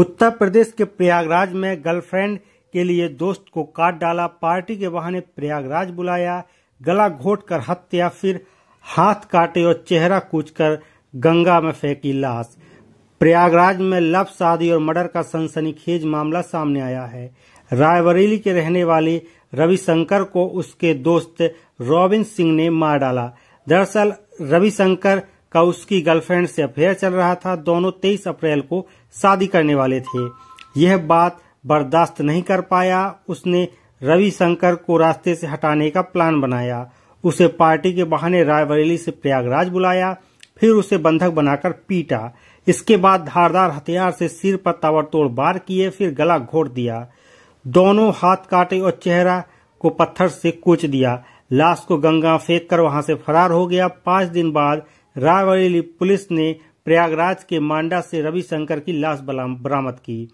उत्तर प्रदेश के प्रयागराज में गर्लफ्रेंड के लिए दोस्त को काट डाला पार्टी के बहाने प्रयागराज बुलाया गला घोट कर हत्या फिर हाथ काटे और चेहरा कूच कर गंगा में फेंकी लाश प्रयागराज में लव शादी और मर्डर का सनसनीखेज मामला सामने आया है रायबरेली के रहने वाले रविशंकर को उसके दोस्त रॉबिन सिंह ने मार डाला दरअसल रविशंकर का उसकी गर्लफ्रेंड से अफेयर चल रहा था दोनों तेईस अप्रैल को शादी करने वाले थे यह बात बर्दाश्त नहीं कर पाया उसने रविशंकर को रास्ते से हटाने का प्लान बनाया उसे पार्टी के बहाने रायबरेली से प्रयागराज बुलाया फिर उसे बंधक बनाकर पीटा इसके बाद धारदार हथियार से सिर पर ताबड़तोड़ बार किए फिर गला घोट दिया दोनों हाथ काटे और चेहरा को पत्थर से कूच दिया लाश को गंगा फेंक कर वहां से फरार हो गया पांच दिन बाद रायबरेली पुलिस ने प्रयागराज के मांडा से रविशंकर की लाश बरामद की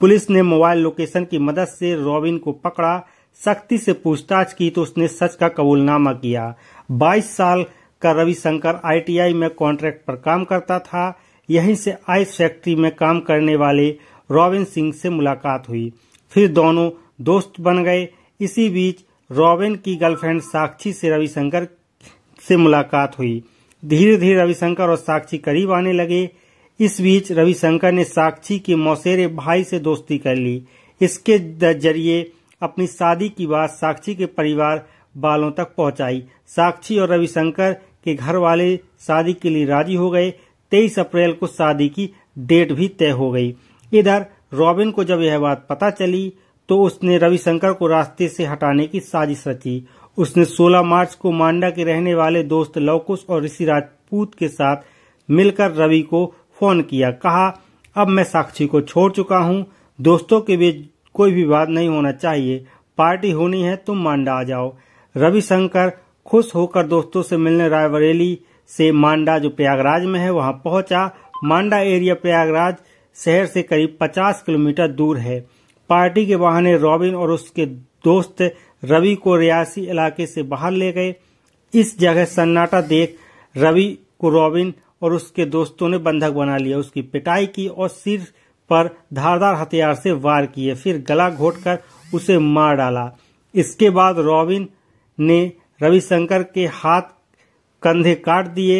पुलिस ने मोबाइल लोकेशन की मदद से रॉबिन को पकड़ा सख्ती से पूछताछ की तो उसने सच का कबूलनामा किया 22 साल का रविशंकर आईटीआई में कॉन्ट्रैक्ट पर काम करता था यहीं से आइस फैक्ट्री में काम करने वाले रॉबिन सिंह से मुलाकात हुई फिर दोनों दोस्त बन गए इसी बीच रॉबिन की गर्लफ्रेंड साक्षी से रविशंकर से मुलाकात हुई धीरे धीरे रविशंकर और साक्षी करीब आने लगे इस बीच रविशंकर ने साक्षी के मौसेरे भाई से दोस्ती कर ली इसके जरिए अपनी शादी की बात साक्षी के परिवार वालों तक पहुंचाई साक्षी और रविशंकर के घर वाले शादी के लिए राजी हो गए तेईस अप्रैल को शादी की डेट भी तय हो गई इधर रॉबिन को जब यह बात पता चली तो उसने रविशंकर को रास्ते से हटाने की साजिश रची उसने 16 मार्च को मांडा के रहने वाले दोस्त लवकुश और ऋषि राजपूत के साथ मिलकर रवि को फोन किया कहा अब मैं साक्षी को छोड़ चुका हूँ दोस्तों के बीच कोई विवाद नहीं होना चाहिए पार्टी होनी है तुम मांडा आ जाओ रविशंकर खुश होकर दोस्तों से मिलने रायबरेली से मांडा जो प्रयागराज में है वहां पहुंचा मांडा एरिया प्रयागराज शहर से करीब 50 किलोमीटर दूर है पार्टी के बहाने रॉबिन और उसके दोस्त रवि को रियासी इलाके से बाहर ले गए इस जगह सन्नाटा देख रवि को रॉबिन और उसके दोस्तों ने बंधक बना लिया उसकी पिटाई की और सिर पर धारदार हथियार से वार किए फिर गला घोटकर उसे मार डाला इसके बाद रॉबिन ने रविशंकर के हाथ कंधे काट दिए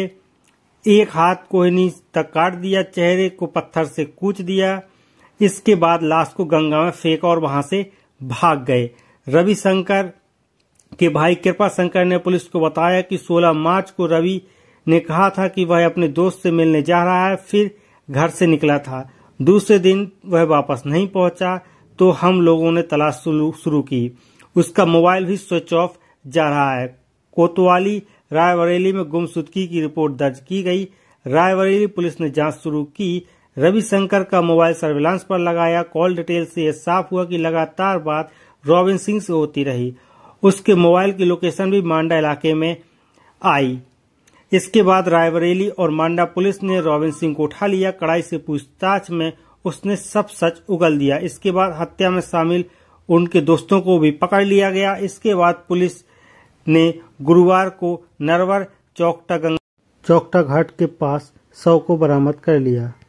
एक हाथ कोहनी तक काट दिया चेहरे को पत्थर से कूच दिया इसके बाद लाश को गंगा में फेंका और वहां से भाग गए रविशंकर के भाई कृपा शंकर ने पुलिस को बताया कि 16 मार्च को रवि ने कहा था कि वह अपने दोस्त से मिलने जा रहा है फिर घर से निकला था दूसरे दिन वह वापस नहीं पहुंचा तो हम लोगों ने तलाश शुरू की उसका मोबाइल भी स्विच ऑफ जा रहा है कोतवाली रायबरेली में गुमसुदगी की रिपोर्ट दर्ज की गई रायबरेली पुलिस ने जांच शुरू की रविशंकर का मोबाइल सर्विलांस पर लगाया कॉल डिटेल से यह साफ हुआ कि लगातार बात रॉबिन सिंह से होती रही उसके मोबाइल की लोकेशन भी मांडा इलाके में आई इसके बाद रायबरेली और मांडा पुलिस ने रॉबिन सिंह को उठा लिया कड़ाई से पूछताछ में उसने सब सच उगल दिया इसके बाद हत्या में शामिल उनके दोस्तों को भी पकड़ लिया गया इसके बाद पुलिस ने गुरुवार को नरवर चौकटा गंगा चौकटा घाट के पास शव को बरामद कर लिया